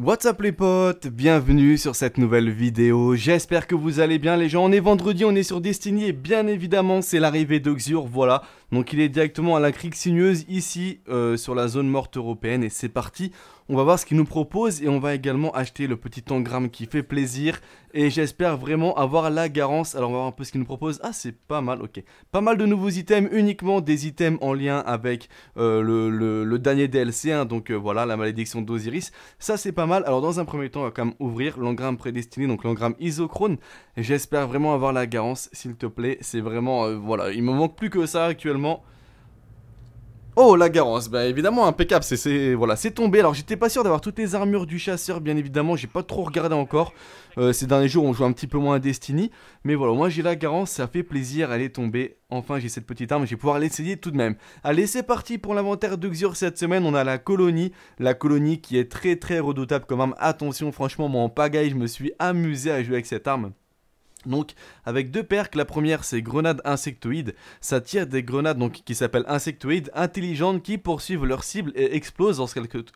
What's up les potes, bienvenue sur cette nouvelle vidéo, j'espère que vous allez bien les gens, on est vendredi, on est sur Destiny et bien évidemment c'est l'arrivée d'Oxur, voilà, donc il est directement à la crique sinueuse ici euh, sur la zone morte européenne et c'est parti. On va voir ce qu'il nous propose et on va également acheter le petit engramme qui fait plaisir et j'espère vraiment avoir la garance. Alors on va voir un peu ce qu'il nous propose. Ah c'est pas mal, ok. Pas mal de nouveaux items, uniquement des items en lien avec euh, le, dernier DLC, hein. donc euh, voilà, la malédiction d'Osiris. Ça c'est pas mal. Alors dans un premier temps on va quand même ouvrir l'engramme prédestiné, donc l'engramme isochrone. J'espère vraiment avoir la garance s'il te plaît. C'est vraiment, voilà, il me manque plus que ça actuellement. Oh, la garance, bah évidemment, impeccable, c'est voilà, tombé. Alors j'étais pas sûr d'avoir toutes les armures du chasseur, bien évidemment, j'ai pas trop regardé encore. Euh, ces derniers jours, on joue un petit peu moins à Destiny. Mais voilà, moi j'ai la garance, ça fait plaisir, elle est tombée. Enfin, j'ai cette petite arme, je vais pouvoir l'essayer tout de même. Allez, c'est parti pour l'inventaire de cette semaine. On a la colonie, la colonie qui est très très redoutable quand même. Attention, franchement, moi en pagaille, je me suis amusé à jouer avec cette arme. Donc avec deux percs, la première c'est grenade insectoïde, ça tire des grenades donc, qui s'appellent insectoïdes intelligentes qui poursuivent leur cible et explosent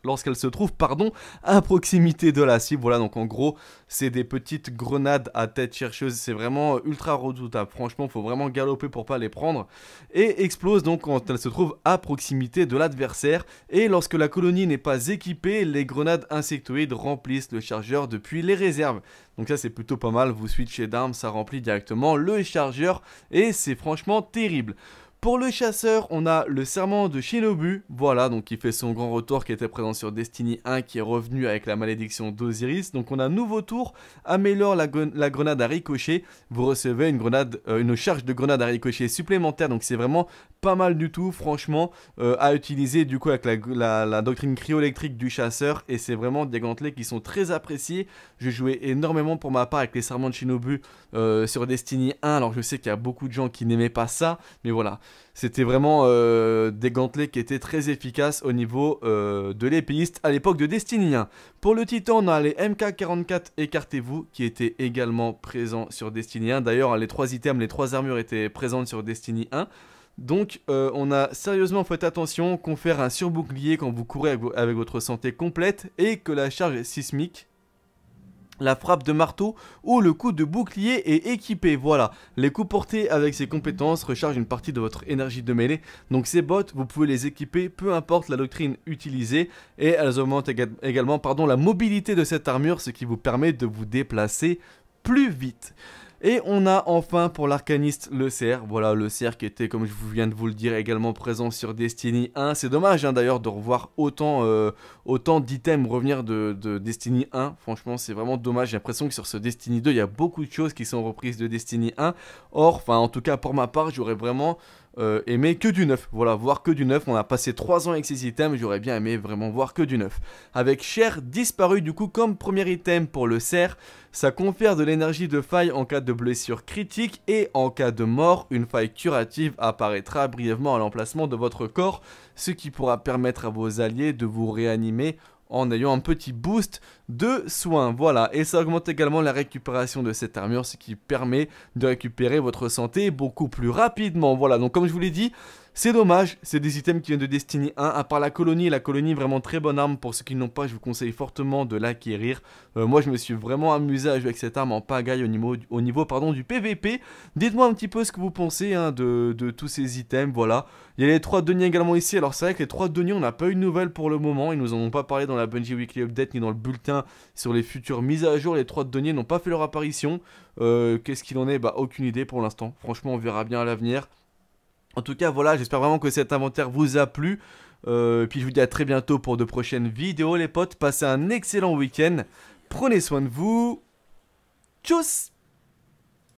lorsqu'elles se trouvent pardon, à proximité de la cible. Voilà donc en gros c'est des petites grenades à tête chercheuse, c'est vraiment ultra redoutable, franchement faut vraiment galoper pour pas les prendre. Et explosent donc quand elles se trouvent à proximité de l'adversaire et lorsque la colonie n'est pas équipée, les grenades insectoïdes remplissent le chargeur depuis les réserves. Donc ça c'est plutôt pas mal, vous switchez d'armes, ça remplit directement le chargeur et c'est franchement terrible. Pour le chasseur, on a le serment de Shinobu, voilà, donc il fait son grand retour qui était présent sur Destiny 1, qui est revenu avec la malédiction d'Osiris. Donc on a un nouveau tour, améliore la, la, grenade à ricochet, vous recevez une, grenade, euh, une charge de grenade à ricochet supplémentaire, donc c'est vraiment pas mal du tout, franchement, euh, à utiliser du coup avec la, doctrine cryo doctrine du chasseur. Et c'est vraiment des gantelets qui sont très appréciés. Je jouais énormément pour ma part avec les serments de Shinobu euh, sur Destiny 1. Alors je sais qu'il y a beaucoup de gens qui n'aimaient pas ça, mais voilà. C'était vraiment euh, des gantelets qui étaient très efficaces au niveau de l'épéiste à l'époque de Destiny 1. Pour le titan, on a les MK44 Écartez-vous qui étaient également présents sur Destiny 1. D'ailleurs, les trois items, les trois armures étaient présentes sur Destiny 1. Donc euh, on a sérieusement fait attention qu'on fait un surbouclier quand vous courez avec votre santé complète et que la charge sismique la frappe de marteau ou le coup de bouclier est équipé. Voilà, les coups portés avec ces compétences rechargent une partie de votre énergie de mêlée. Donc ces bottes, vous pouvez les équiper peu importe la doctrine utilisée et elles augmentent également pardon, la mobilité de cette armure, ce qui vous permet de vous déplacer plus vite. Et on a enfin pour l'arcaniste le Cerf. Voilà, le Cerf qui était, comme je viens de vous le dire, également présent sur Destiny 1. C'est dommage hein, d'ailleurs de revoir euh, autant, d'items revenir de, de, Destiny 1. Franchement, c'est vraiment dommage. J'ai l'impression que sur ce Destiny 2, il y a beaucoup de choses qui sont reprises de Destiny 1. Or, enfin, en tout cas, pour ma part, j'aurais vraiment euh, aimer que du neuf. Voilà, voir que du neuf. On a passé 3 ans avec ces items, j'aurais bien aimé vraiment voir que du neuf. Avec Cher disparu du coup comme premier item pour le cerf, ça confère de l'énergie de faille en cas de blessure critique et en cas de mort, une faille curative apparaîtra brièvement à l'emplacement de votre corps, ce qui pourra permettre à vos alliés de vous réanimer en ayant un petit boost de soins. Voilà, et ça augmente également la récupération de cette armure, ce qui permet de récupérer votre santé beaucoup plus rapidement. Voilà, donc comme je vous l'ai dit, c'est dommage, c'est des items qui viennent de Destiny 1, à part la colonie, la colonie vraiment très bonne arme, pour ceux qui n'ont pas, je vous conseille fortement de l'acquérir. Euh, moi je me suis vraiment amusé à jouer avec cette arme en pagaille au niveau, au niveau pardon, du PVP. Dites-moi un petit peu ce que vous pensez hein, de, tous ces items, voilà. Il y a les 3 deniers également ici, alors c'est vrai que les 3 deniers on n'a pas eu de nouvelles pour le moment, ils nous en ont pas parlé dans la Bungie Weekly Update ni dans le bulletin sur les futures mises à jour, les 3 deniers n'ont pas fait leur apparition. Euh, qu'est-ce qu'il en est Bah aucune idée pour l'instant, franchement on verra bien à l'avenir. En tout cas, voilà, j'espère vraiment que cet inventaire vous a plu. Euh, puis je vous dis à très bientôt pour de prochaines vidéos, les potes. Passez un excellent week-end. Prenez soin de vous. Tchuss